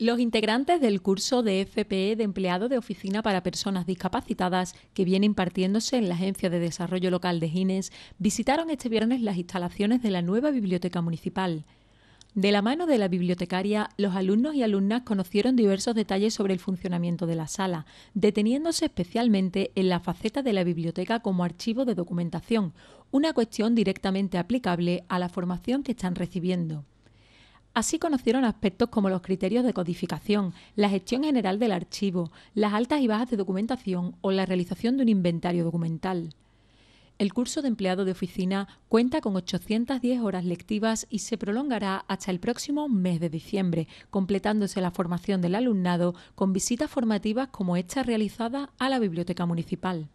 Los integrantes del curso de FPE de empleado de oficina para personas discapacitadas que viene impartiéndose en la Agencia de Desarrollo Local de Gines visitaron este viernes las instalaciones de la nueva biblioteca municipal. De la mano de la bibliotecaria, los alumnos y alumnas conocieron diversos detalles sobre el funcionamiento de la sala, deteniéndose especialmente en la faceta de la biblioteca como archivo de documentación, una cuestión directamente aplicable a la formación que están recibiendo. Así conocieron aspectos como los criterios de codificación, la gestión general del archivo, las altas y bajas de documentación o la realización de un inventario documental. El curso de empleado de oficina cuenta con 810 horas lectivas y se prolongará hasta el próximo mes de diciembre, completándose la formación del alumnado con visitas formativas como esta realizada a la Biblioteca Municipal.